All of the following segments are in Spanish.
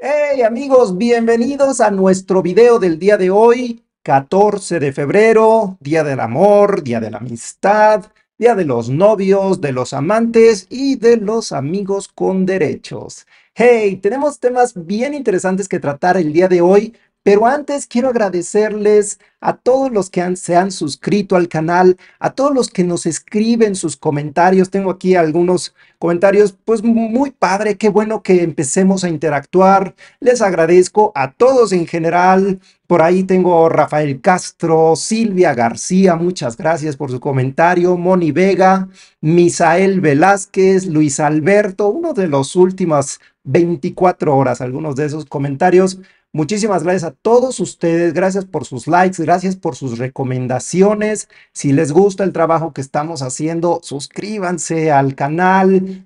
Hey amigos, bienvenidos a nuestro video del día de hoy, 14 de febrero, Día del Amor, Día de la Amistad, Día de los Novios, de los Amantes y de los Amigos con Derechos. Hey, tenemos temas bien interesantes que tratar el día de hoy, pero antes quiero agradecerles a todos los que se han suscrito al canal, a todos los que nos escriben sus comentarios. Tengo aquí algunos comentarios, pues muy padre, qué bueno que empecemos a interactuar. Les agradezco a todos en general. Por ahí tengo Rafael Castro, Silvia García, muchas gracias por su comentario, Moni Vega, Misael Velázquez, Luis Alberto, uno de los últimos 24 horas, algunos de esos comentarios. Muchísimas gracias a todos ustedes, gracias por sus likes, gracias por sus recomendaciones. Si les gusta el trabajo que estamos haciendo, suscríbanse al canal,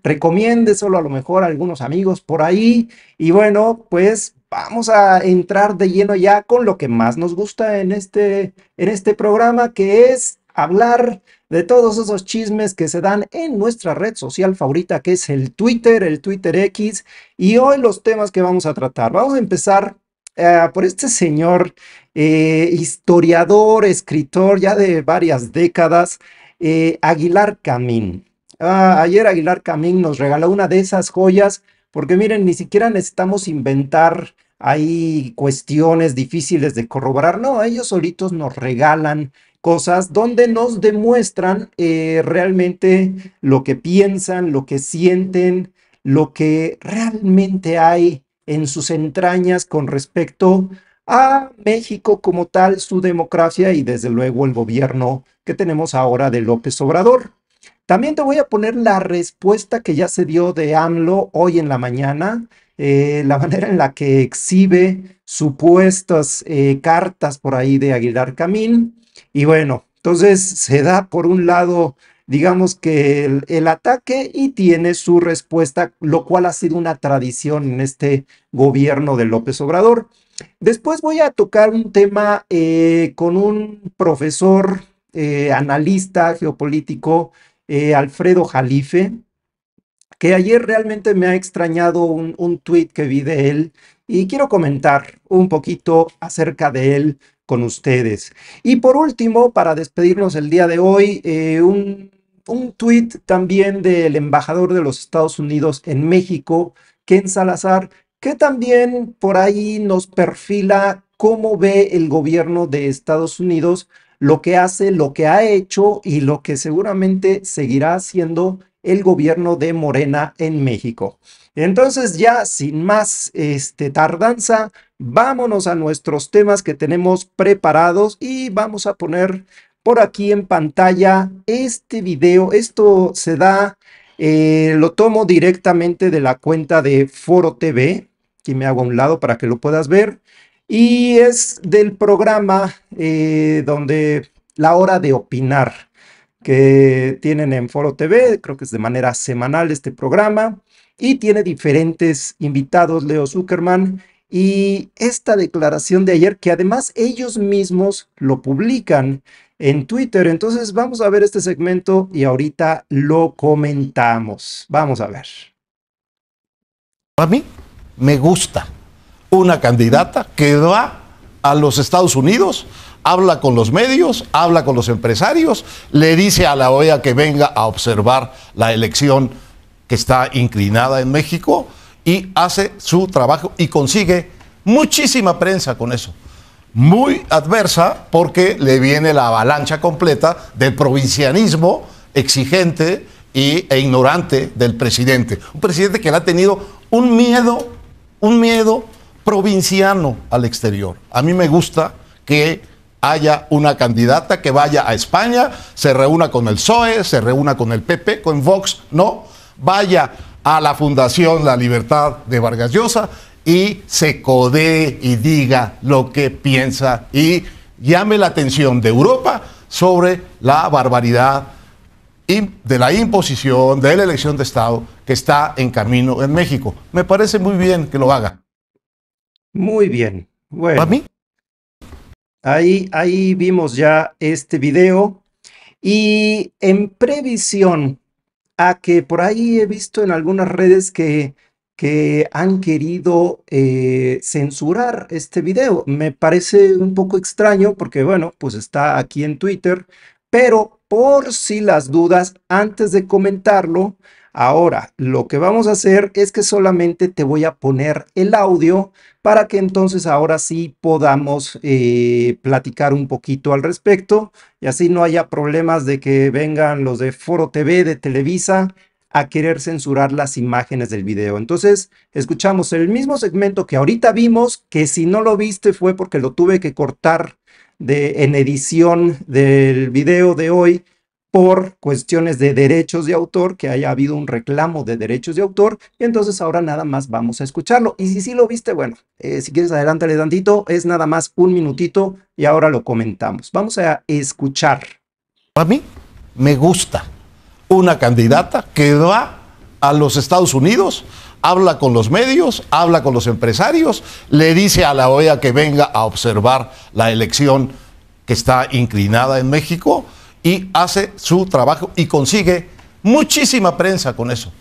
solo a lo mejor a algunos amigos por ahí. Y bueno, pues vamos a entrar de lleno ya con lo que más nos gusta en este, en este programa, que es hablar de todos esos chismes que se dan en nuestra red social favorita, que es el Twitter, el Twitter X, y hoy los temas que vamos a tratar. Vamos a empezar Ah, por este señor eh, historiador, escritor ya de varias décadas, eh, Aguilar Camín. Ah, ayer Aguilar Camín nos regaló una de esas joyas, porque miren, ni siquiera necesitamos inventar ahí cuestiones difíciles de corroborar, no, ellos solitos nos regalan cosas donde nos demuestran eh, realmente lo que piensan, lo que sienten, lo que realmente hay en sus entrañas con respecto a México como tal, su democracia y desde luego el gobierno que tenemos ahora de López Obrador. También te voy a poner la respuesta que ya se dio de AMLO hoy en la mañana, eh, la manera en la que exhibe supuestas eh, cartas por ahí de Aguilar Camín. Y bueno, entonces se da por un lado digamos que el, ataque y tiene su respuesta, lo cual ha sido una tradición en este gobierno de López Obrador. Después voy a tocar un tema eh, con un profesor, eh, analista geopolítico, eh, Alfredo Jalife, que ayer realmente me ha extrañado un, un tweet que vi de él y quiero comentar un poquito acerca de él con ustedes. Y por último, para despedirnos el día de hoy, eh, un, un tuit también del embajador de los Estados Unidos en México, Ken Salazar, que también por ahí nos perfila cómo ve el gobierno de Estados Unidos lo que hace, lo que ha hecho y lo que seguramente seguirá haciendo el gobierno de Morena en México. Entonces ya sin más este, tardanza, vámonos a nuestros temas que tenemos preparados y vamos a poner por aquí en pantalla este video. Esto se da, eh, lo tomo directamente de la cuenta de Foro TV. Aquí me hago a un lado para que lo puedas ver. Y es del programa eh, donde la hora de opinar que tienen en Foro TV, creo que es de manera semanal este programa, y tiene diferentes invitados, Leo Zuckerman, y esta declaración de ayer, que además ellos mismos lo publican en Twitter, entonces vamos a ver este segmento y ahorita lo comentamos. Vamos a ver. A mí me gusta una candidata que va a los Estados Unidos habla con los medios, habla con los empresarios, le dice a la OEA que venga a observar la elección que está inclinada en México y hace su trabajo y consigue muchísima prensa con eso. Muy adversa porque le viene la avalancha completa del provincianismo exigente e ignorante del presidente. Un presidente que le ha tenido un miedo, un miedo provinciano al exterior. A mí me gusta que haya una candidata que vaya a España, se reúna con el PSOE, se reúna con el PP, con Vox, no, vaya a la Fundación La Libertad de Vargas Llosa y se codee y diga lo que piensa y llame la atención de Europa sobre la barbaridad de la imposición de la elección de Estado que está en camino en México. Me parece muy bien que lo haga. Muy bien. Bueno. ¿A mí? Ahí, ahí vimos ya este video y en previsión a que por ahí he visto en algunas redes que, que han querido eh, censurar este video. Me parece un poco extraño porque, bueno, pues está aquí en Twitter, pero por si las dudas, antes de comentarlo, Ahora, lo que vamos a hacer es que solamente te voy a poner el audio para que entonces ahora sí podamos eh, platicar un poquito al respecto y así no haya problemas de que vengan los de Foro TV, de Televisa, a querer censurar las imágenes del video. Entonces, escuchamos el mismo segmento que ahorita vimos, que si no lo viste fue porque lo tuve que cortar en edición del video de hoy por cuestiones de derechos de autor, que haya habido un reclamo de derechos de autor, y entonces ahora nada más vamos a escucharlo. Y si sí lo viste, bueno, eh, si quieres adelántale tantito, es nada más un minutito y ahora lo comentamos. Vamos a escuchar. A mí me gusta una candidata que va a los Estados Unidos, habla con los medios, habla con los empresarios, le dice a la OEA que venga a observar la elección que está inclinada en México y hace su trabajo y consigue muchísima prensa con eso.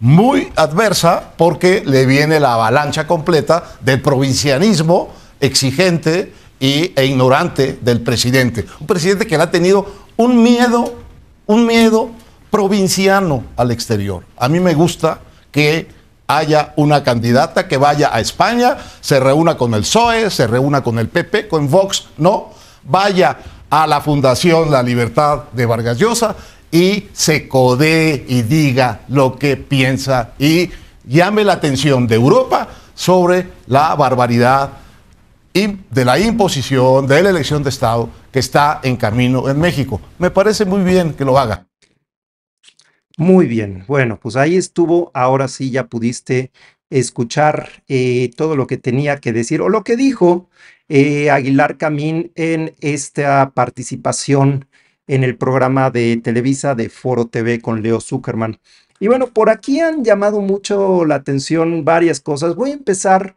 Muy adversa porque le viene la avalancha completa del provincianismo exigente e ignorante del presidente. Un presidente que le ha tenido un miedo, un miedo provinciano al exterior. A mí me gusta que haya una candidata que vaya a España, se reúna con el PSOE, se reúna con el PP, con Vox, no, vaya a la Fundación La Libertad de Vargas Llosa y se codee y diga lo que piensa y llame la atención de Europa sobre la barbaridad de la imposición de la elección de Estado que está en camino en México. Me parece muy bien que lo haga. Muy bien, bueno, pues ahí estuvo, ahora sí ya pudiste escuchar eh, todo lo que tenía que decir o lo que dijo eh, Aguilar Camín en esta participación en el programa de Televisa de Foro TV con Leo Zuckerman. Y bueno, por aquí han llamado mucho la atención varias cosas. Voy a empezar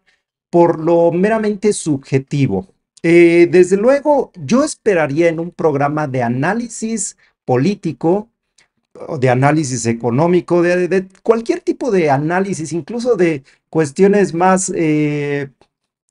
por lo meramente subjetivo. Eh, desde luego, yo esperaría en un programa de análisis político de análisis económico, de, cualquier tipo de análisis, incluso de cuestiones más eh,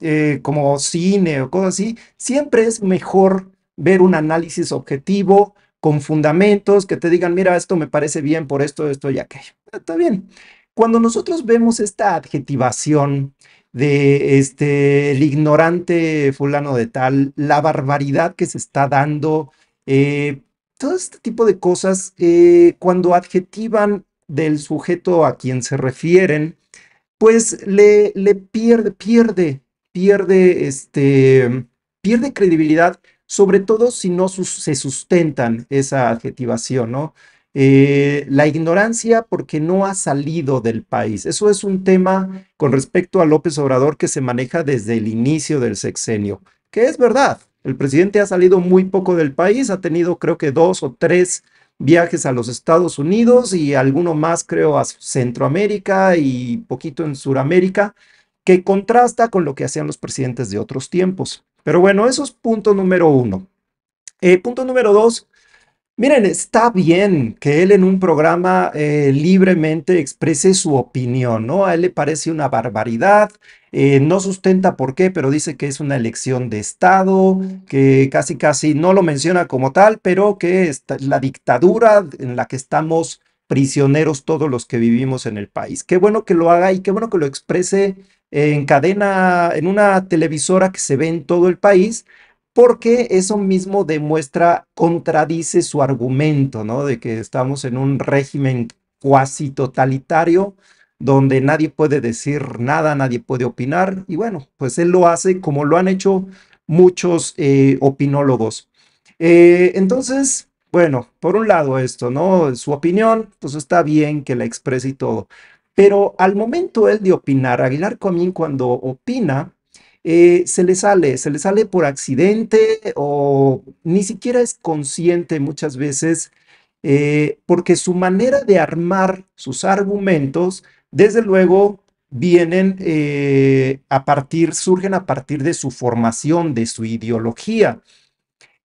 eh, como cine o cosas así, siempre es mejor ver un análisis objetivo con fundamentos que te digan, mira, esto me parece bien por esto, esto y aquello. Está bien. Cuando nosotros vemos esta adjetivación de este, el ignorante fulano de tal, la barbaridad que se está dando, eh, todo este tipo de cosas, eh, cuando adjetivan del sujeto a quien se refieren, pues le, le pierde, pierde, pierde, este, pierde credibilidad, sobre todo si no se sustentan esa adjetivación, ¿no? Eh, la ignorancia porque no ha salido del país. Eso es un tema con respecto a López Obrador que se maneja desde el inicio del sexenio, que es verdad, el presidente ha salido muy poco del país, ha tenido creo que dos o tres viajes a los Estados Unidos y alguno más creo a Centroamérica y poquito en Sudamérica, que contrasta con lo que hacían los presidentes de otros tiempos. Pero bueno, eso es punto número uno. Eh, punto número dos, Miren, está bien que él en un programa eh, libremente exprese su opinión, ¿no? A él le parece una barbaridad, eh, no sustenta por qué, pero dice que es una elección de Estado, que casi casi no lo menciona como tal, pero que es la dictadura en la que estamos prisioneros todos los que vivimos en el país. Qué bueno que lo haga y qué bueno que lo exprese en cadena, en una televisora que se ve en todo el país, porque eso mismo demuestra, contradice su argumento, ¿no? De que estamos en un régimen cuasi totalitario donde nadie puede decir nada, nadie puede opinar, y bueno, pues él lo hace como lo han hecho muchos eh, opinólogos. Eh, entonces, bueno, por un lado esto, ¿no? Su opinión, pues está bien que la exprese y todo, pero al momento él de opinar, Aguilar Comín cuando opina, eh, se le sale, se le sale por accidente o ni siquiera es consciente muchas veces eh, porque su manera de armar sus argumentos, desde luego, vienen eh, a partir, surgen a partir de su formación, de su ideología.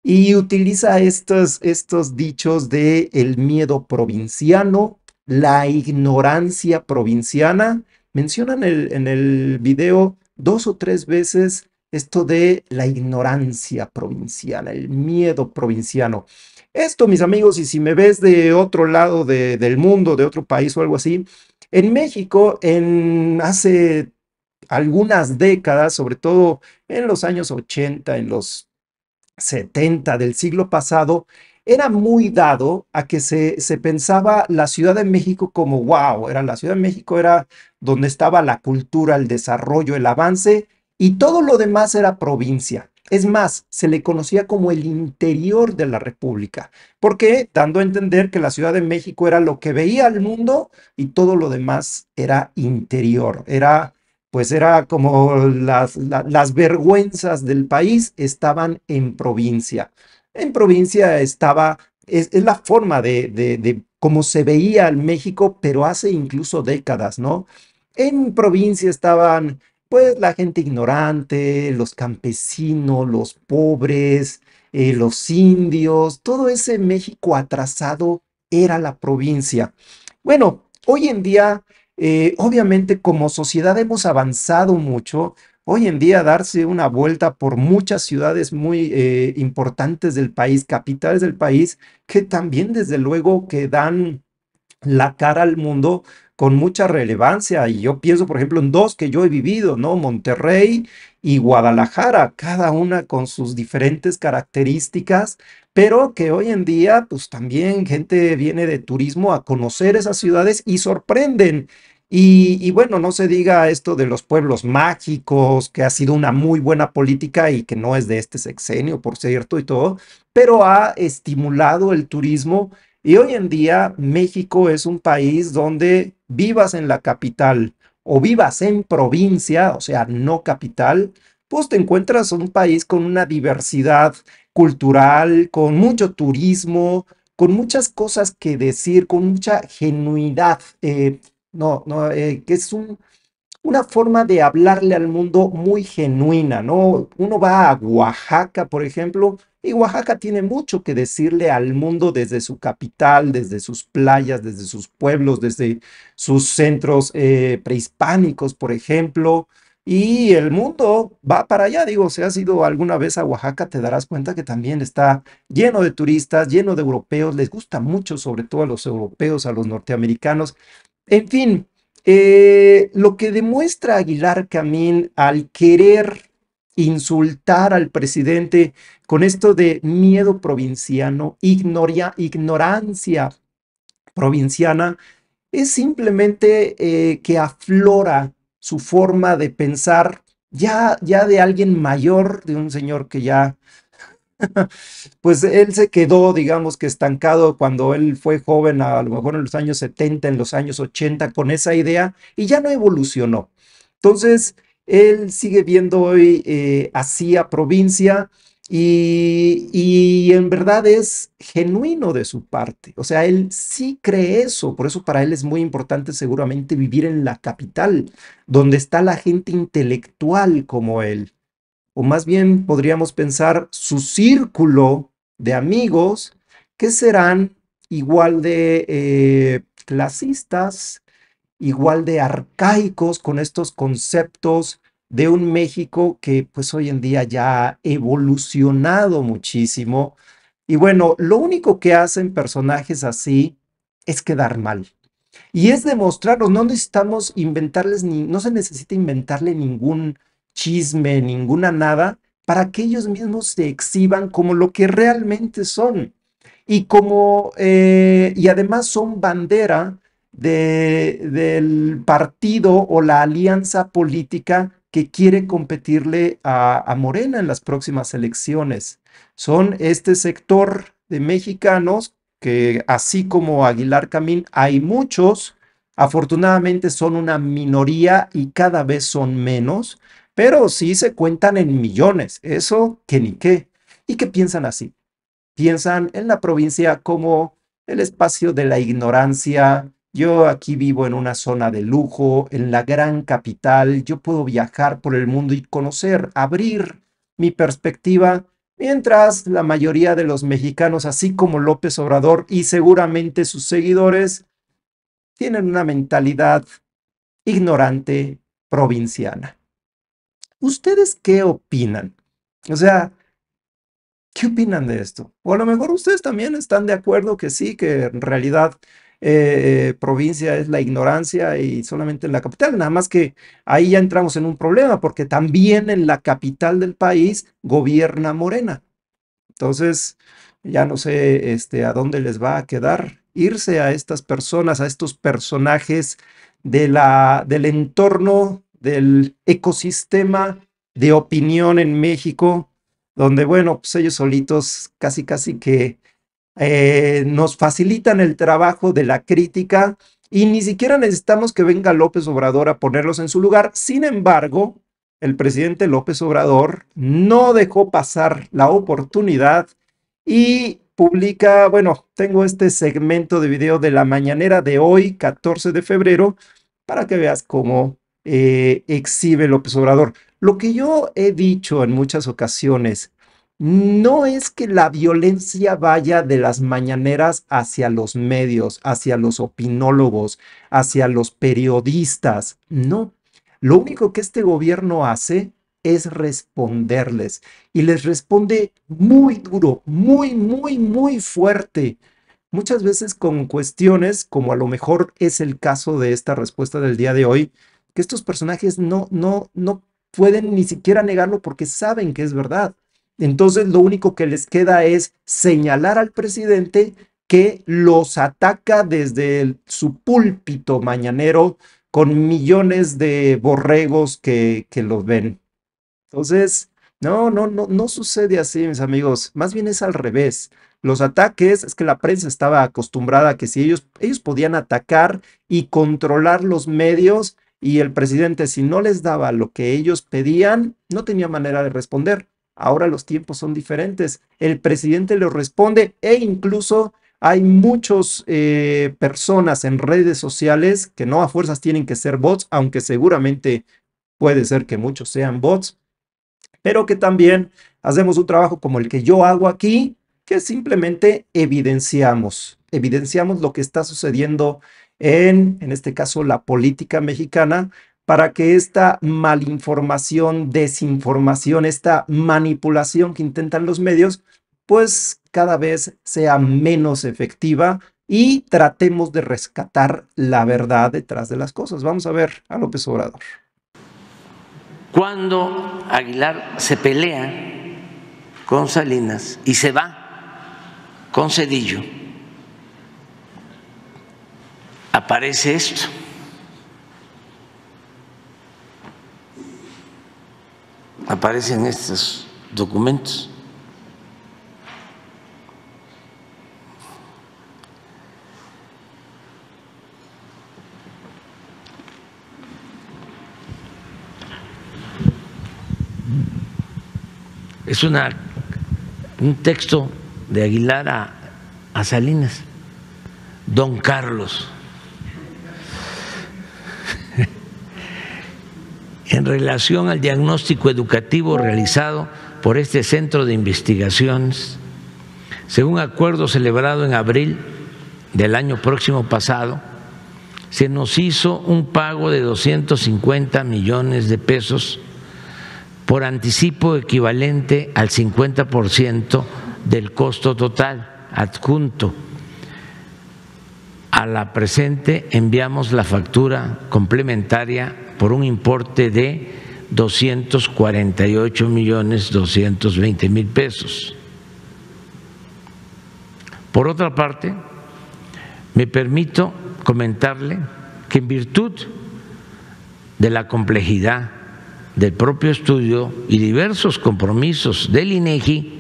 Y utiliza estos, estos dichos de el miedo provinciano, la ignorancia provinciana. Mencionan el, en el video dos o tres veces esto de la ignorancia provinciana, el miedo provinciano. Esto, mis amigos, y si me ves de otro lado del mundo, de otro país o algo así, en México, en hace algunas décadas, sobre todo en los años 80, en los 70 del siglo pasado, era muy dado a que se, pensaba la Ciudad de México como wow, era la Ciudad de México era donde estaba la cultura, el desarrollo, el avance y todo lo demás era provincia. Es más, se le conocía como el interior de la República, porque dando a entender que la Ciudad de México era lo que veía al mundo y todo lo demás era interior, era pues era como las vergüenzas del país estaban en provincia en provincia estaba, es, la forma de, cómo se veía el México, pero hace incluso décadas, ¿no? En provincia estaban, pues, la gente ignorante, los campesinos, los pobres, eh, los indios, todo ese México atrasado era la provincia. Bueno, hoy en día, eh, obviamente como sociedad hemos avanzado mucho, hoy en día darse una vuelta por muchas ciudades muy eh, importantes del país, capitales del país, que también desde luego que dan la cara al mundo con mucha relevancia. Y yo pienso, por ejemplo, en dos que yo he vivido, ¿no? Monterrey y Guadalajara, cada una con sus diferentes características, pero que hoy en día, pues también gente viene de turismo a conocer esas ciudades y sorprenden. Y, bueno, no se diga esto de los pueblos mágicos, que ha sido una muy buena política y que no es de este sexenio, por cierto, y todo, pero ha estimulado el turismo y hoy en día México es un país donde vivas en la capital o vivas en provincia, o sea, no capital, pues te encuentras un país con una diversidad cultural, con mucho turismo, con muchas cosas que decir, con mucha genuidad. Eh, no, no, eh, que es un, una forma de hablarle al mundo muy genuina, ¿no? Uno va a Oaxaca, por ejemplo, y Oaxaca tiene mucho que decirle al mundo desde su capital, desde sus playas, desde sus pueblos, desde sus centros eh, prehispánicos, por ejemplo. Y el mundo va para allá, digo, si has ido alguna vez a Oaxaca, te darás cuenta que también está lleno de turistas, lleno de europeos, les gusta mucho, sobre todo a los europeos, a los norteamericanos, en fin, eh, lo que demuestra Aguilar Camín al querer insultar al presidente con esto de miedo provinciano, ignoria, ignorancia provinciana, es simplemente eh, que aflora su forma de pensar ya, ya de alguien mayor, de un señor que ya pues él se quedó, digamos que estancado cuando él fue joven, a lo mejor en los años 70, en los años 80, con esa idea y ya no evolucionó. Entonces, él sigue viendo hoy eh, así a provincia y, y en verdad es genuino de su parte. O sea, él sí cree eso, por eso para él es muy importante seguramente vivir en la capital, donde está la gente intelectual como él o más bien podríamos pensar su círculo de amigos que serán igual de eh, clasistas, igual de arcaicos con estos conceptos de un México que pues hoy en día ya ha evolucionado muchísimo. Y bueno, lo único que hacen personajes así es quedar mal. Y es demostrarlo. no necesitamos inventarles, ni, no se necesita inventarle ningún chisme, ninguna nada, para que ellos mismos se exhiban como lo que realmente son. Y, como, eh, y además son bandera del partido o la alianza política que quiere competirle a, a, Morena en las próximas elecciones. Son este sector de mexicanos que, así como Aguilar Camín, hay muchos, afortunadamente son una minoría y cada vez son menos, pero sí se cuentan en millones, eso que ni qué. ¿Y qué piensan así? Piensan en la provincia como el espacio de la ignorancia. Yo aquí vivo en una zona de lujo, en la gran capital, yo puedo viajar por el mundo y conocer, abrir mi perspectiva, mientras la mayoría de los mexicanos, así como López Obrador y seguramente sus seguidores, tienen una mentalidad ignorante provinciana. ¿Ustedes qué opinan? O sea, ¿qué opinan de esto? O a lo mejor ustedes también están de acuerdo que sí, que en realidad eh, provincia es la ignorancia y solamente en la capital. Nada más que ahí ya entramos en un problema porque también en la capital del país gobierna Morena. Entonces, ya no sé este, a dónde les va a quedar irse a estas personas, a estos personajes de la, del entorno del ecosistema de opinión en México, donde, bueno, pues ellos solitos casi, casi que eh, nos facilitan el trabajo de la crítica y ni siquiera necesitamos que venga López Obrador a ponerlos en su lugar. Sin embargo, el presidente López Obrador no dejó pasar la oportunidad y publica, bueno, tengo este segmento de video de la mañanera de hoy, 14 de febrero, para que veas cómo eh, exhibe López Obrador. Lo que yo he dicho en muchas ocasiones no es que la violencia vaya de las mañaneras hacia los medios, hacia los opinólogos, hacia los periodistas. No. Lo único que este gobierno hace es responderles y les responde muy duro, muy, muy, muy fuerte. Muchas veces con cuestiones, como a lo mejor es el caso de esta respuesta del día de hoy, que estos personajes no, no, no pueden ni siquiera negarlo porque saben que es verdad. Entonces lo único que les queda es señalar al presidente que los ataca desde su púlpito mañanero con millones de borregos que, que los ven. Entonces, no, no, no, no sucede así, mis amigos. Más bien es al revés. Los ataques, es que la prensa estaba acostumbrada a que si ellos, ellos podían atacar y controlar los medios y el presidente si no les daba lo que ellos pedían, no tenía manera de responder. Ahora los tiempos son diferentes. El presidente les responde e incluso hay muchas eh, personas en redes sociales que no a fuerzas tienen que ser bots, aunque seguramente puede ser que muchos sean bots, pero que también hacemos un trabajo como el que yo hago aquí, que simplemente evidenciamos, evidenciamos lo que está sucediendo en, en este caso, la política mexicana para que esta malinformación, desinformación, esta manipulación que intentan los medios, pues cada vez sea menos efectiva y tratemos de rescatar la verdad detrás de las cosas. Vamos a ver a López Obrador. Cuando Aguilar se pelea con Salinas y se va con Cedillo, aparece esto. Aparecen estos documentos. Es una, un texto de Aguilar a, a Salinas, Don Carlos. en relación al diagnóstico educativo realizado por este centro de investigaciones, según acuerdo celebrado en abril del año próximo pasado, se nos hizo un pago de 250 millones de pesos por anticipo equivalente al 50% del costo total adjunto. A la presente enviamos la factura complementaria por un importe de 248 millones veinte mil pesos. Por otra parte, me permito comentarle que en virtud de la complejidad del propio estudio y diversos compromisos del INEGI,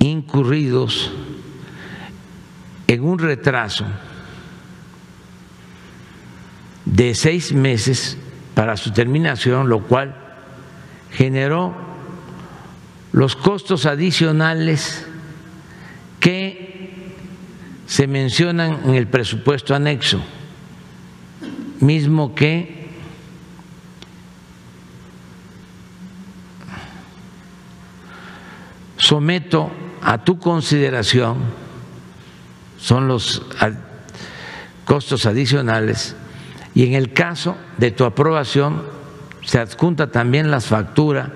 e incurridos en un retraso de seis meses para su terminación, lo cual generó los costos adicionales que se mencionan en el presupuesto anexo, mismo que someto a tu consideración, son los costos adicionales y en el caso de tu aprobación, se adjunta también las facturas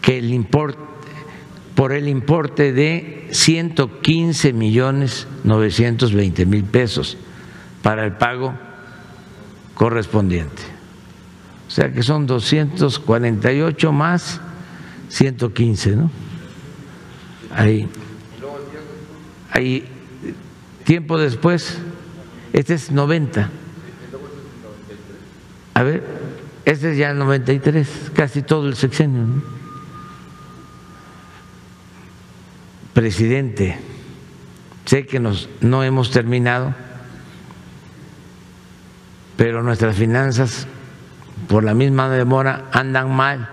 que el importe por el importe de 115 millones 920 mil pesos para el pago correspondiente. O sea que son 248 más 115, ¿no? Ahí. Ahí, tiempo después, este es 90 a ver, este es ya el 93, casi todo el sexenio. Presidente, sé que nos, no hemos terminado, pero nuestras finanzas, por la misma demora, andan mal.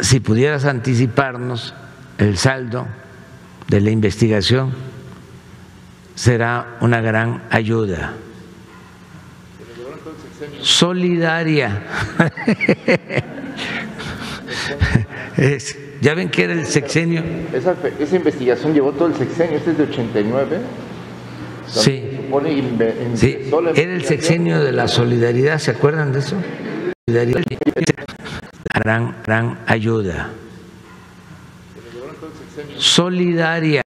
Si pudieras anticiparnos el saldo de la investigación, será una gran ayuda solidaria. es, ya ven que era el sexenio. Esa, investigación llevó todo el sexenio, este es de 89. Sí. sí. Era el sexenio de la solidaridad, ¿se acuerdan de eso? Solidaridad. Gran, gran ayuda. Solidaria.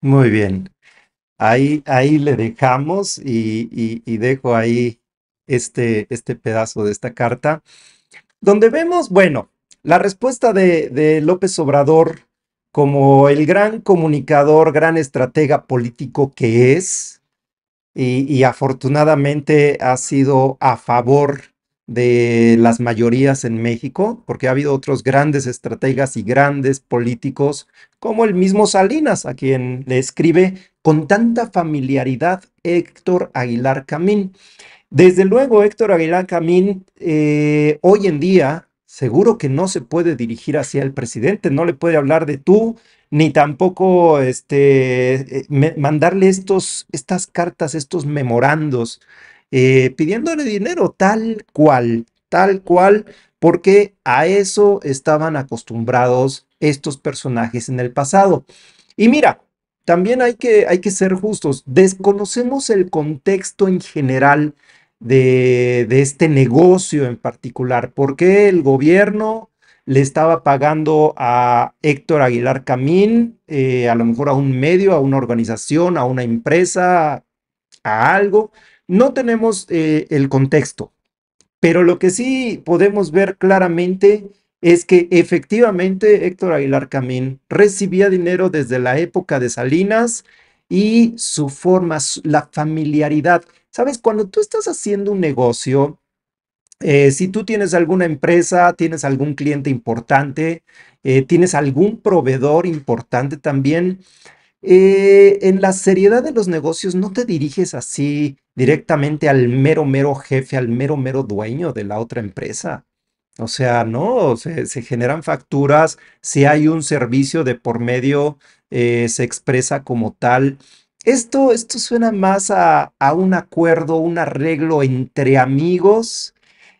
Muy bien. Ahí, le dejamos y, dejo ahí este, este pedazo de esta carta, donde vemos, bueno, la respuesta de, López Obrador como el gran comunicador, gran estratega político que es, y, y afortunadamente ha sido a favor de las mayorías en México, porque ha habido otros grandes estrategas y grandes políticos, como el mismo Salinas, a quien le escribe con tanta familiaridad Héctor Aguilar Camín. Desde luego, Héctor Aguilar Camín, eh, hoy en día, seguro que no se puede dirigir hacia el presidente, no le puede hablar de tú, ni tampoco este, eh, mandarle estos, estas cartas, estos memorandos. Eh, pidiéndole dinero tal cual, tal cual, porque a eso estaban acostumbrados estos personajes en el pasado. Y mira, también hay que, hay que ser justos, desconocemos el contexto en general de, este negocio en particular, porque el gobierno le estaba pagando a Héctor Aguilar Camín, eh, a lo mejor a un medio, a una organización, a una empresa, a algo, no tenemos eh, el contexto, pero lo que sí podemos ver claramente es que efectivamente Héctor Aguilar Camín recibía dinero desde la época de Salinas y su forma, la familiaridad. Sabes, cuando tú estás haciendo un negocio, eh, si tú tienes alguna empresa, tienes algún cliente importante, eh, tienes algún proveedor importante también, en la seriedad de los negocios no te diriges así directamente al mero, mero jefe, al mero, mero dueño de la otra empresa. O sea, no, se, generan facturas, si hay un servicio de por medio, eh, se expresa como tal. Esto, esto suena más a, un acuerdo, un arreglo entre amigos,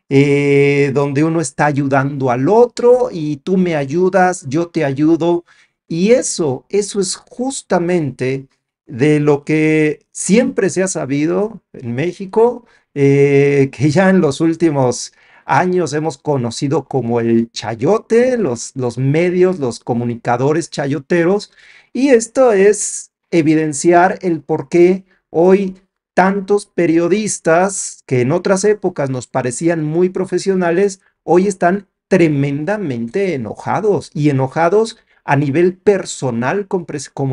eh, donde uno está ayudando al otro y tú me ayudas, yo te ayudo. Y eso, eso es justamente de lo que siempre se ha sabido en México, eh, que ya en los últimos años hemos conocido como el chayote, los, los medios, los comunicadores chayoteros, y esto es evidenciar el por qué hoy tantos periodistas que en otras épocas nos parecían muy profesionales, hoy están tremendamente enojados y enojados a nivel personal con,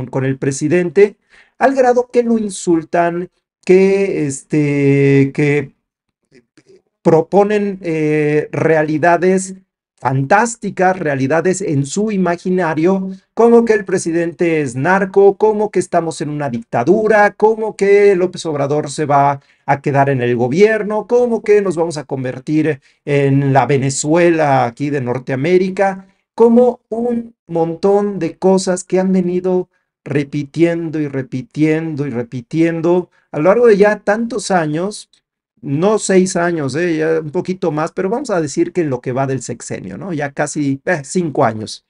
con, el presidente al grado que lo insultan, que, este, que proponen eh, realidades fantásticas, realidades en su imaginario, como que el presidente es narco, como que estamos en una dictadura, como que López Obrador se va a quedar en el gobierno, como que nos vamos a convertir en la Venezuela aquí de Norteamérica, como un montón de cosas que han venido repitiendo y repitiendo y repitiendo a lo largo de ya tantos años, no seis años, eh, ya un poquito más, pero vamos a decir que en lo que va del sexenio, ¿no? Ya casi eh, cinco años.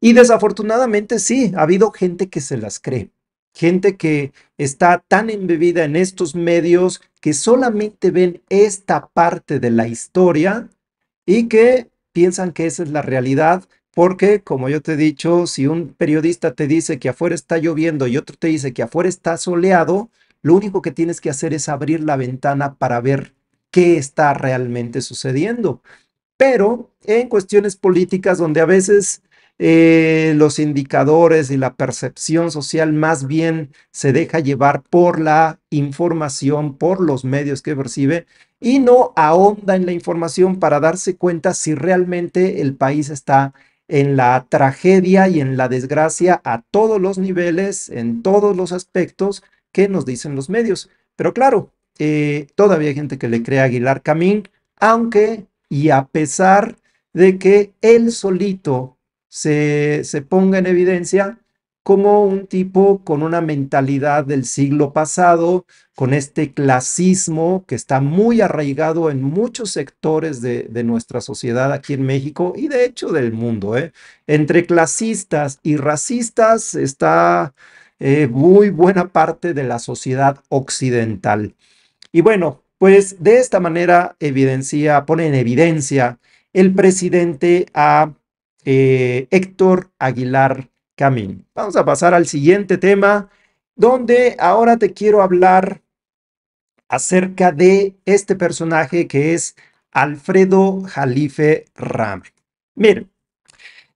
Y desafortunadamente sí, ha habido gente que se las cree, gente que está tan embebida en estos medios que solamente ven esta parte de la historia y que piensan que esa es la realidad porque, como yo te he dicho, si un periodista te dice que afuera está lloviendo y otro te dice que afuera está soleado, lo único que tienes que hacer es abrir la ventana para ver qué está realmente sucediendo. Pero en cuestiones políticas donde a veces eh, los indicadores y la percepción social más bien se deja llevar por la información, por los medios que percibe y no ahonda en la información para darse cuenta si realmente el país está en la tragedia y en la desgracia a todos los niveles, en todos los aspectos que nos dicen los medios. Pero claro, eh, todavía hay gente que le cree a Aguilar Camín, aunque y a pesar de que él solito se, se ponga en evidencia como un tipo con una mentalidad del siglo pasado, con este clasismo que está muy arraigado en muchos sectores de, nuestra sociedad aquí en México y de hecho del mundo. ¿eh? Entre clasistas y racistas está eh, muy buena parte de la sociedad occidental. Y bueno, pues de esta manera evidencia, pone en evidencia el presidente a eh, Héctor Aguilar camino. Vamos a pasar al siguiente tema, donde ahora te quiero hablar acerca de este personaje que es Alfredo Jalife Rame. Miren,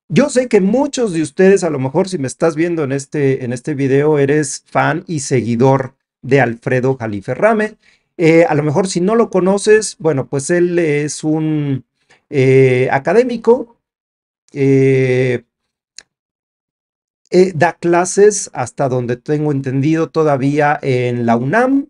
yo sé que muchos de ustedes, a lo mejor si me estás viendo en este, en este video, eres fan y seguidor de Alfredo Jalife Rame. Eh, a lo mejor si no lo conoces, bueno, pues él es un eh, académico, eh, eh, da clases hasta donde tengo entendido todavía en la UNAM.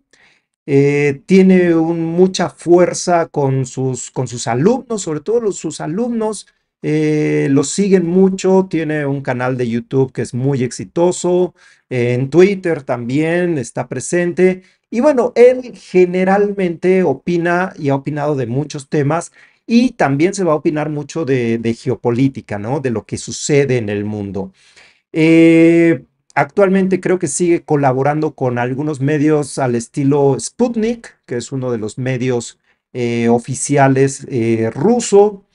Eh, tiene mucha fuerza con sus, con sus alumnos, sobre todo sus alumnos eh, los siguen mucho, tiene un canal de YouTube que es muy exitoso, en Twitter también está presente y bueno, él generalmente opina y ha opinado de muchos temas y también se va a opinar mucho de, geopolítica, ¿no? De lo que sucede en el mundo. Eh, actualmente creo que sigue colaborando con algunos medios al estilo Sputnik, que es uno de los medios eh, oficiales eh, ruso.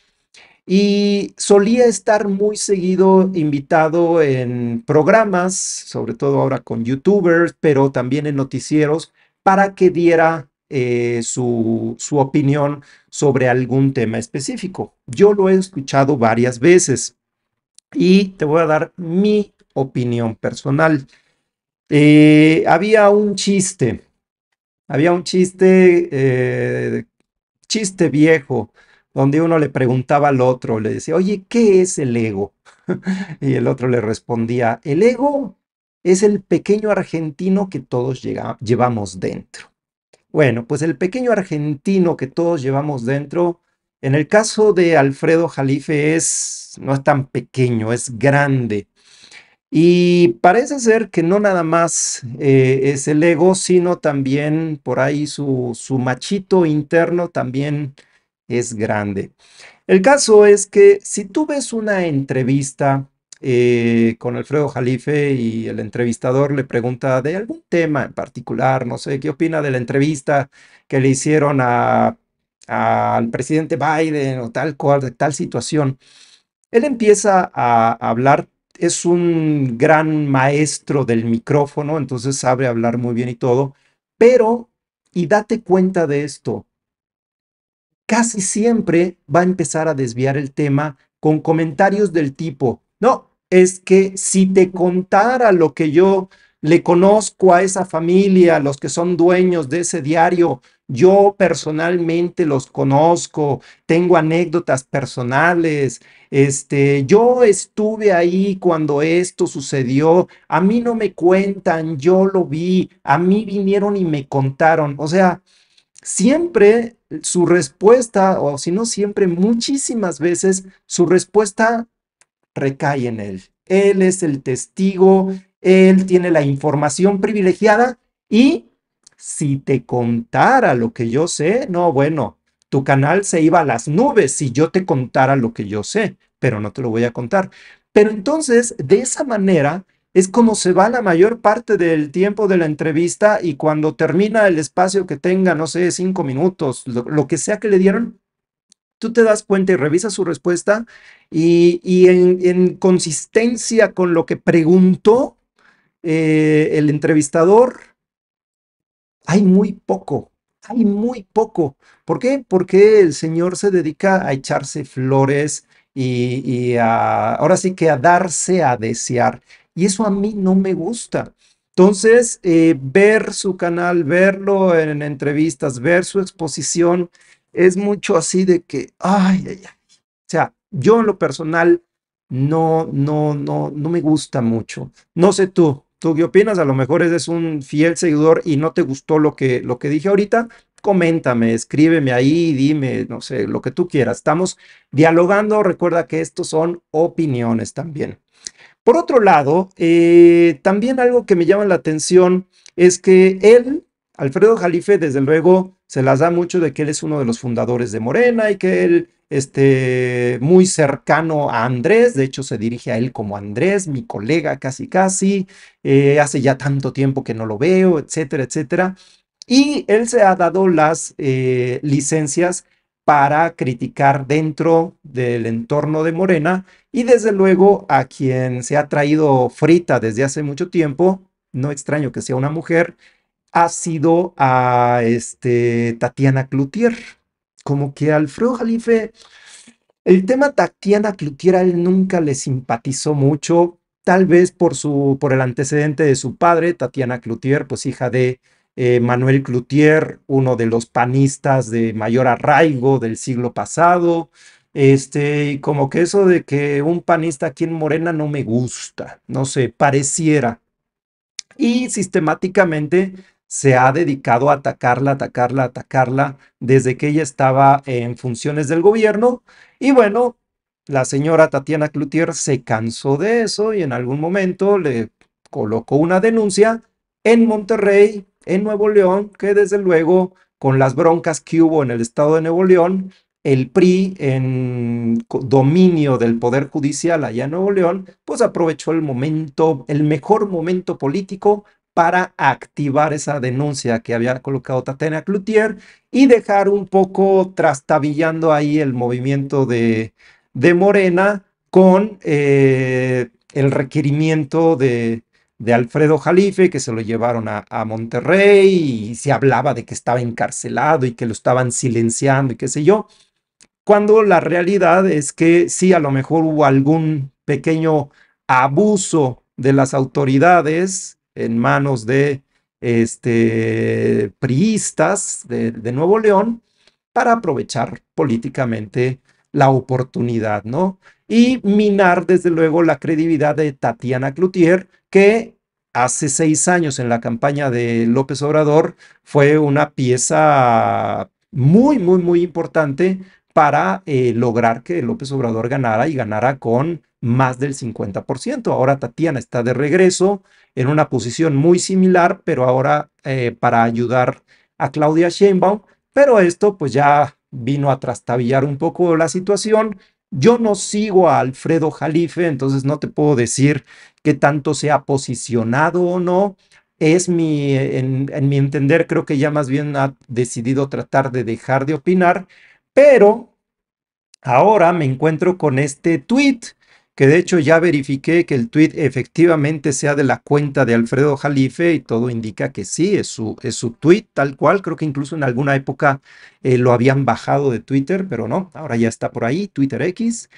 Y solía estar muy seguido invitado en programas, sobre todo ahora con youtubers, pero también en noticieros, para que diera su opinión sobre algún tema específico. Yo lo he escuchado varias veces y te voy a dar mi opinión personal. Eh, había un chiste, había un chiste, eh, chiste viejo, donde uno le preguntaba al otro, le decía, oye, ¿qué es el ego? y el otro le respondía, el ego es el pequeño argentino que todos llevamos dentro. Bueno, pues el pequeño argentino que todos llevamos dentro en el caso de Alfredo Jalife es, no es tan pequeño, es grande. Y parece ser que no nada más eh, es el ego, sino también por ahí su, su machito interno también es grande. El caso es que si tú ves una entrevista eh, con Alfredo Jalife y el entrevistador le pregunta de algún tema en particular, no sé, ¿qué opina de la entrevista que le hicieron a al presidente Biden o tal cual, de tal situación. Él empieza a hablar, es un gran maestro del micrófono, entonces sabe hablar muy bien y todo, pero, y date cuenta de esto, casi siempre va a empezar a desviar el tema con comentarios del tipo, no, es que si te contara lo que yo le conozco a esa familia, los que son dueños de ese diario, yo personalmente los conozco, tengo anécdotas personales. Este, yo estuve ahí cuando esto sucedió. A mí no me cuentan, yo lo vi. A mí vinieron y me contaron. O sea, siempre su respuesta, o si no siempre, muchísimas veces su respuesta recae en él. Él es el testigo, él tiene la información privilegiada y si te contara lo que yo sé, no, bueno, tu canal se iba a las nubes si yo te contara lo que yo sé, pero no te lo voy a contar. Pero entonces, de esa manera, es como se va la mayor parte del tiempo de la entrevista y cuando termina el espacio que tenga, no sé, cinco minutos, lo, que sea que le dieron, tú te das cuenta y revisas su respuesta y, en, consistencia con lo que preguntó eh, el entrevistador, hay muy poco, hay muy poco. ¿Por qué? Porque el Señor se dedica a echarse flores y, a, ahora sí que a darse a desear. Y eso a mí no me gusta. Entonces, eh, ver su canal, verlo en, entrevistas, ver su exposición, es mucho así de que, ay, ay. O sea, yo en lo personal no, no, no, no me gusta mucho. No sé tú, ¿Tú qué opinas? A lo mejor eres un fiel seguidor y no te gustó lo que, lo que dije ahorita. Coméntame, escríbeme ahí, dime, no sé, lo que tú quieras. Estamos dialogando. Recuerda que estos son opiniones también. Por otro lado, eh, también algo que me llama la atención es que él, Alfredo Jalife, desde luego, se las da mucho de que él es uno de los fundadores de Morena y que él este, muy cercano a Andrés, de hecho se dirige a él como Andrés, mi colega casi casi, eh, hace ya tanto tiempo que no lo veo, etcétera, etcétera. Y él se ha dado las eh, licencias para criticar dentro del entorno de Morena y desde luego a quien se ha traído frita desde hace mucho tiempo, no extraño que sea una mujer, ha sido a este, Tatiana Cloutier, como que Alfredo Jalife, el tema Tatiana Clutier a él nunca le simpatizó mucho, tal vez por, su, por el antecedente de su padre, Tatiana Clutier, pues hija de eh, Manuel Clutier, uno de los panistas de mayor arraigo del siglo pasado. Este, como que eso de que un panista aquí en Morena no me gusta, no sé, pareciera. Y sistemáticamente se ha dedicado a atacarla, atacarla, atacarla desde que ella estaba en funciones del gobierno. Y bueno, la señora Tatiana Cloutier se cansó de eso y en algún momento le colocó una denuncia en Monterrey, en Nuevo León, que desde luego con las broncas que hubo en el estado de Nuevo León, el PRI en dominio del Poder Judicial allá en Nuevo León, pues aprovechó el momento, el mejor momento político para activar esa denuncia que había colocado Tatiana Cloutier y dejar un poco trastabillando ahí el movimiento de, Morena con eh, el requerimiento de, Alfredo Jalife, que se lo llevaron a, a, Monterrey y se hablaba de que estaba encarcelado y que lo estaban silenciando y qué sé yo, cuando la realidad es que sí, a lo mejor hubo algún pequeño abuso de las autoridades en manos de este, priistas de, de Nuevo León para aprovechar políticamente la oportunidad, ¿no? Y minar, desde luego, la credibilidad de Tatiana Cloutier, que hace seis años en la campaña de López Obrador fue una pieza muy, muy, muy importante para eh, lograr que López Obrador ganara y ganara con más del 50%. Ahora Tatiana está de regreso en una posición muy similar, pero ahora eh, para ayudar a Claudia Sheinbaum, pero esto pues ya vino a trastabillar un poco la situación. Yo no sigo a Alfredo Jalife, entonces no te puedo decir qué tanto se ha posicionado o no. Es mi, en mi entender, creo que ya más bien ha decidido tratar de dejar de opinar, pero ahora me encuentro con este tweet, que de hecho ya verifiqué que el tweet efectivamente sea de la cuenta de Alfredo Jalife y todo indica que sí, es su, es su tweet tal cual. Creo que incluso en alguna época eh, lo habían bajado de Twitter, pero no, ahora ya está por ahí, Twitter X.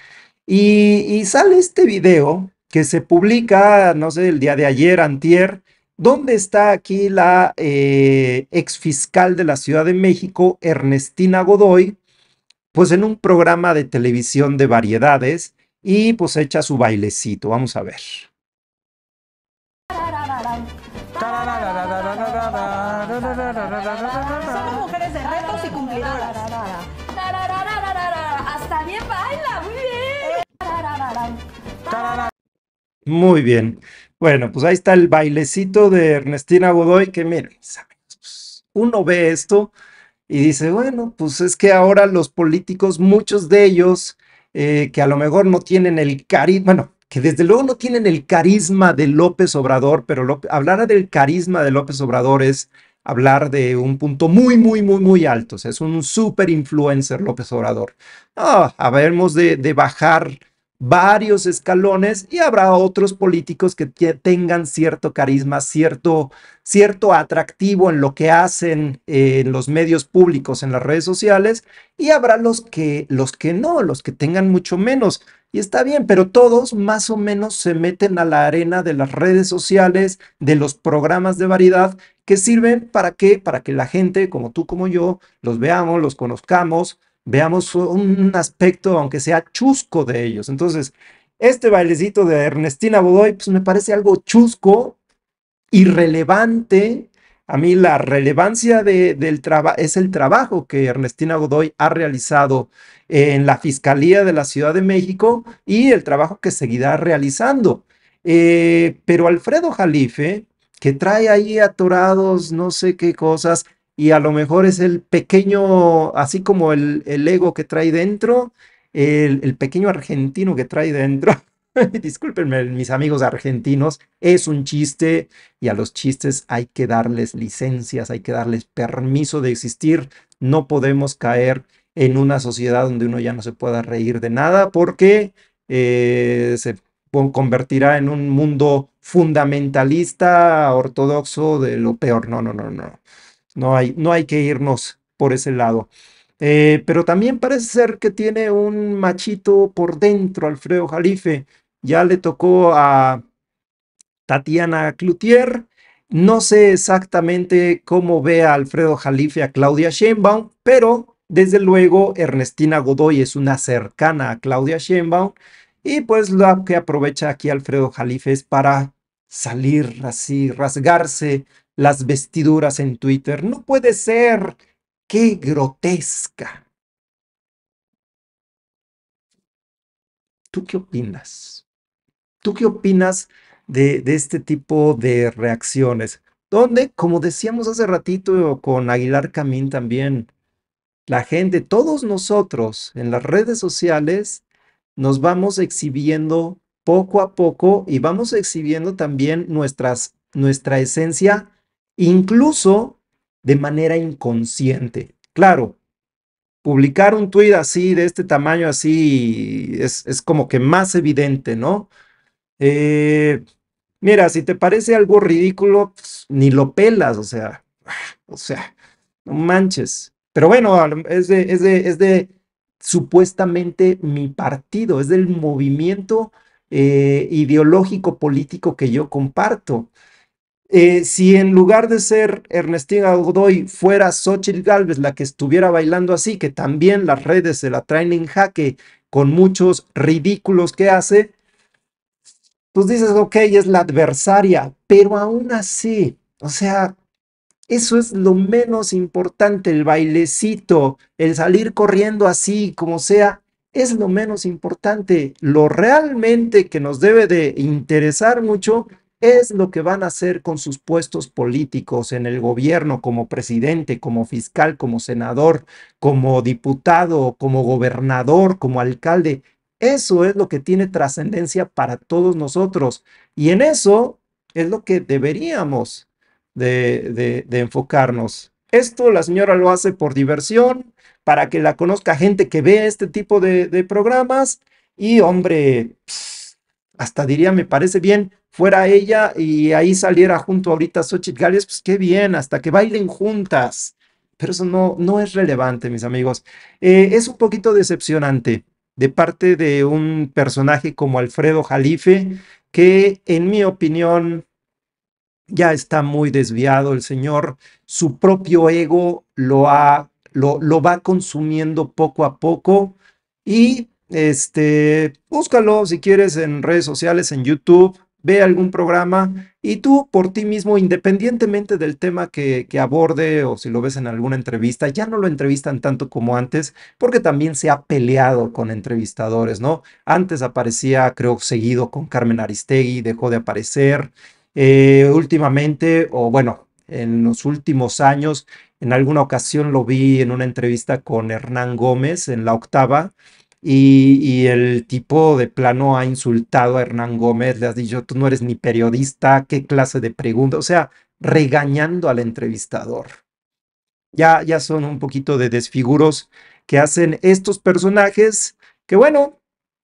Y, sale este video que se publica, no sé, el día de ayer, antier, donde está aquí la eh, ex fiscal de la Ciudad de México, Ernestina Godoy, pues en un programa de televisión de variedades y pues echa su bailecito. Vamos a ver. muy bien. Muy bien. Bueno, pues ahí está el bailecito de Ernestina Godoy, que miren, pues, uno ve esto y dice, bueno, pues es que ahora los políticos, muchos de ellos, eh, que a lo mejor no tienen el carisma, bueno, que desde luego no tienen el carisma de López Obrador, pero hablar del carisma de López Obrador es hablar de un punto muy, muy, muy, muy alto. O sea, es un super influencer López Obrador. Ah, habemos de, de bajar varios escalones y habrá otros políticos que tengan cierto carisma, cierto, cierto atractivo en lo que hacen eh, en los medios públicos, en las redes sociales, y habrá los que, los que no, los que tengan mucho menos. Y está bien, pero todos más o menos se meten a la arena de las redes sociales, de los programas de variedad que sirven para que, para que la gente, como tú, como yo, los veamos, los conozcamos, veamos un aspecto, aunque sea chusco, de ellos. Entonces, este bailecito de Ernestina Godoy, pues me parece algo chusco, irrelevante. A mí la relevancia de, del trabajo es el trabajo que Ernestina Godoy ha realizado en la Fiscalía de la Ciudad de México y el trabajo que seguirá realizando. Eh, pero Alfredo Jalife, que trae ahí atorados no sé qué cosas, y a lo mejor es el pequeño, así como el, ego que trae dentro, el, pequeño argentino que trae dentro. Discúlpenme, mis amigos argentinos, es un chiste y a los chistes hay que darles licencias, hay que darles permiso de existir. No podemos caer en una sociedad donde uno ya no se pueda reír de nada porque eh, se convertirá en un mundo fundamentalista, ortodoxo, de lo peor. No, no, no, no. No hay, no hay que irnos por ese lado. Eh, pero también parece ser que tiene un machito por dentro, Alfredo Jalife. Ya le tocó a Tatiana Cloutier. No sé exactamente cómo ve a Alfredo Jalife a Claudia Sheinbaum, pero desde luego Ernestina Godoy es una cercana a Claudia Sheinbaum. Y pues lo que aprovecha aquí Alfredo Jalife es para salir así, rasgarse las vestiduras en Twitter. No puede ser. ¡Qué grotesca! ¿Tú qué opinas? ¿Tú qué opinas de, este tipo de reacciones? Donde, como decíamos hace ratito con Aguilar Camín también, la gente, todos nosotros en las redes sociales nos vamos exhibiendo poco a poco y vamos exhibiendo también nuestras, nuestra esencia incluso de manera inconsciente. Claro, publicar un tweet así, de este tamaño, así, es, como que más evidente, ¿no? Eh, mira, si te parece algo ridículo, pues, ni lo pelas, o sea, o sea, no manches. Pero bueno, es de, es de, supuestamente mi partido, es del movimiento eh, ideológico político que yo comparto. Eh, si en lugar de ser Ernestina Godoy fuera Xochitl Galvez la que estuviera bailando así, que también las redes se la traen en jaque con muchos ridículos que hace, pues dices, ok, es la adversaria, pero aún así, o sea, eso es lo menos importante, el bailecito, el salir corriendo así, como sea, es lo menos importante. Lo realmente que nos debe de interesar mucho es lo que van a hacer con sus puestos políticos en el gobierno, como presidente, como fiscal, como senador, como diputado, como gobernador, como alcalde. Eso es lo que tiene trascendencia para todos nosotros. Y en eso es lo que deberíamos de, enfocarnos. Esto la señora lo hace por diversión, para que la conozca gente que ve este tipo de, de programas. Y hombre, hasta diría, me parece bien, fuera ella y ahí saliera junto ahorita Xochitl Gales, pues qué bien, hasta que bailen juntas. Pero eso no, no es relevante, mis amigos. Eh, es un poquito decepcionante de parte de un personaje como Alfredo Jalife, que en mi opinión ya está muy desviado el señor, su propio ego lo, lo, lo va consumiendo poco a poco y este, búscalo si quieres en redes sociales, en YouTube, ve algún programa y tú por ti mismo, independientemente del tema que, aborde o si lo ves en alguna entrevista, ya no lo entrevistan tanto como antes porque también se ha peleado con entrevistadores, ¿no? Antes aparecía, creo, seguido con Carmen Aristegui, dejó de aparecer. Eh, últimamente, o bueno, en los últimos años, en alguna ocasión lo vi en una entrevista con Hernán Gómez en la octava y, el tipo de plano ha insultado a Hernán Gómez, le has dicho, tú no eres ni periodista, qué clase de pregunta, o sea, regañando al entrevistador. Ya, ya son un poquito de desfiguros que hacen estos personajes, que bueno,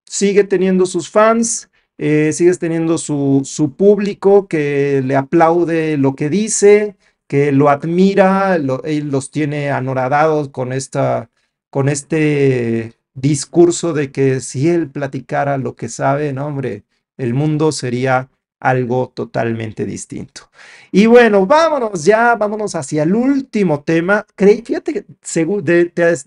sigue teniendo sus fans, eh, sigues teniendo su, su, público que le aplaude lo que dice, que lo admira, los tiene anoradados con esta, con este discurso de que si él platicara lo que sabe, no, hombre, el mundo sería algo totalmente distinto. Y bueno, vámonos ya, vámonos hacia el último tema. Creí, fíjate, te,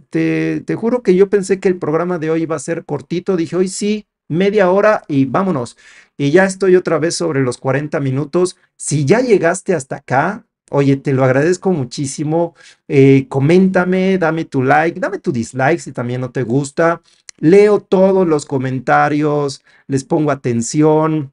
te, te, juro que yo pensé que el programa de hoy iba a ser cortito. Dije, hoy sí, media hora y vámonos. Y ya estoy otra vez sobre los 40 minutos. Si ya llegaste hasta acá, Oye, te lo agradezco muchísimo. Eh, coméntame, dame tu like, dame tu dislike si también no te gusta. Leo todos los comentarios, les pongo atención.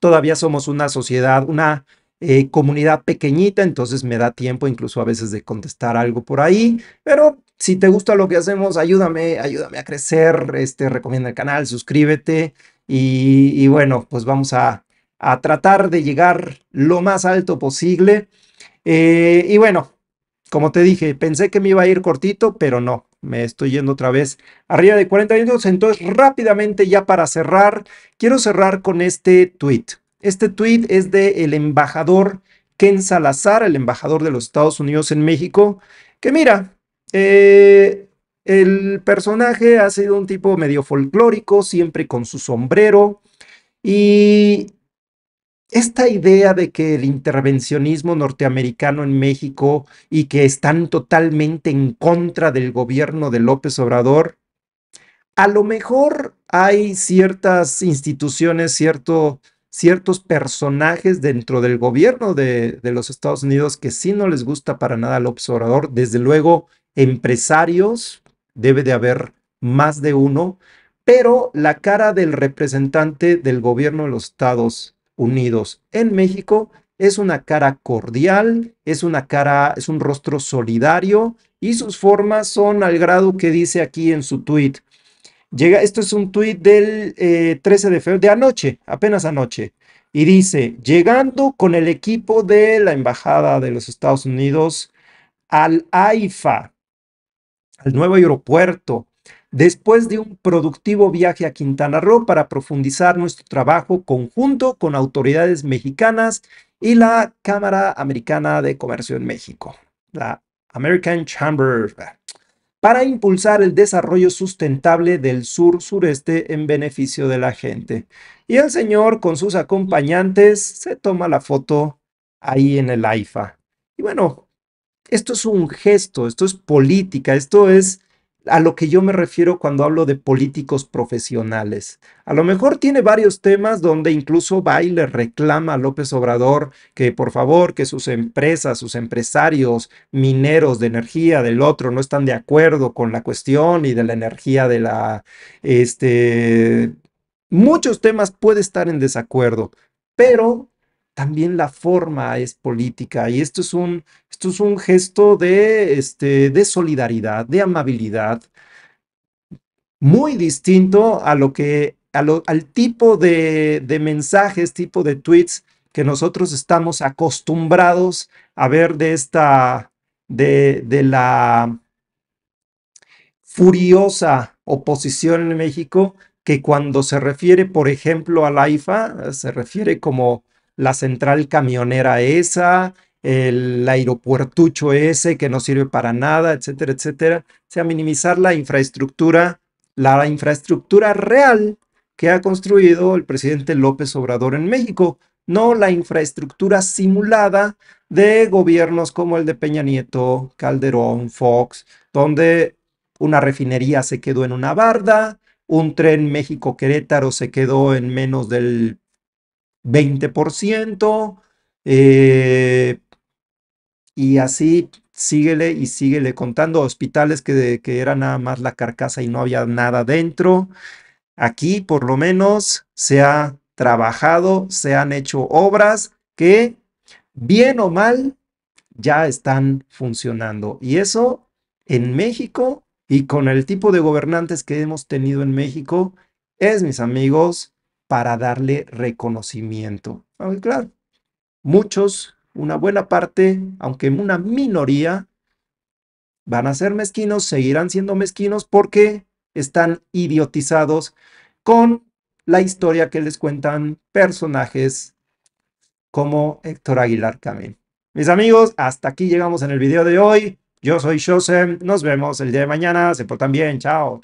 Todavía somos una sociedad, una eh, comunidad pequeñita, entonces me da tiempo incluso a veces de contestar algo por ahí, pero si te gusta lo que hacemos, ayúdame, ayúdame a crecer, este, recomienda el canal, suscríbete y, bueno, pues vamos a, a tratar de llegar lo más alto posible. Eh, y bueno, como te dije, pensé que me iba a ir cortito, pero no, me estoy yendo otra vez arriba de 40 minutos. Entonces, rápidamente ya para cerrar, quiero cerrar con este tweet. Este tweet es del el embajador Ken Salazar, el embajador de los Estados Unidos en México, que mira, eh, el personaje ha sido un tipo medio folclórico, siempre con su sombrero. Y esta idea de que el intervencionismo norteamericano en México y que están totalmente en contra del gobierno de López Obrador, a lo mejor hay ciertas instituciones, cierto, ciertos personajes dentro del gobierno de, los Estados Unidos que sí no les gusta para nada López Obrador. Desde luego, empresarios, debe de haber más de uno, pero la cara del representante del gobierno de los Estados Unidos en México es una cara cordial, es una cara, es un rostro solidario y sus formas son al grado que dice aquí en su tweet. Llega, esto es un tweet del 13 eh, de febrero, de anoche, apenas anoche, y dice, llegando con el equipo de la Embajada de los Estados Unidos al AIFA, al nuevo aeropuerto, después de un productivo viaje a Quintana Roo para profundizar nuestro trabajo conjunto con autoridades mexicanas y la Cámara Americana de Comercio en México, la American Chamber, para impulsar el desarrollo sustentable del sur-sureste en beneficio de la gente. Y el señor con sus acompañantes se toma la foto ahí en el AIFA. Y bueno, esto es un gesto, esto es política, esto es a lo que yo me refiero cuando hablo de políticos profesionales. A lo mejor tiene varios temas donde incluso va y le reclama a López Obrador que por favor, que sus empresas, sus empresarios mineros de energía del otro no están de acuerdo con la cuestión y de la energía de la... Este, muchos temas puede estar en desacuerdo, pero también la forma es política y esto es un, esto es un gesto de, este, de solidaridad, de amabilidad, muy distinto a lo que, al tipo de, mensajes, tipo de tweets que nosotros estamos acostumbrados a ver de esta, de, de la furiosa oposición en México que cuando se refiere, por ejemplo, a la IFA, se refiere como la central camionera esa, el aeropuertucho ese que no sirve para nada, etcétera, etcétera. O sea, minimizar la infraestructura, la infraestructura real que ha construido el presidente López Obrador en México, no la infraestructura simulada de gobiernos como el de Peña Nieto, Calderón, Fox, donde una refinería se quedó en una barda, un tren México-Querétaro se quedó en menos del 20%, eh, y así síguele y síguele contando hospitales que, que era nada más la carcasa y no había nada dentro. Aquí por lo menos se ha trabajado, se han hecho obras que bien o mal ya están funcionando. Y eso en México y con el tipo de gobernantes que hemos tenido en México es, mis amigos, para darle reconocimiento. claro, muchos, una buena parte, aunque una minoría, van a ser mezquinos, seguirán siendo mezquinos porque están idiotizados con la historia que les cuentan personajes como Héctor Aguilar Camín. Mis amigos, hasta aquí llegamos en el video de hoy. Yo soy Jose, nos vemos el día de mañana, se portan bien, chao.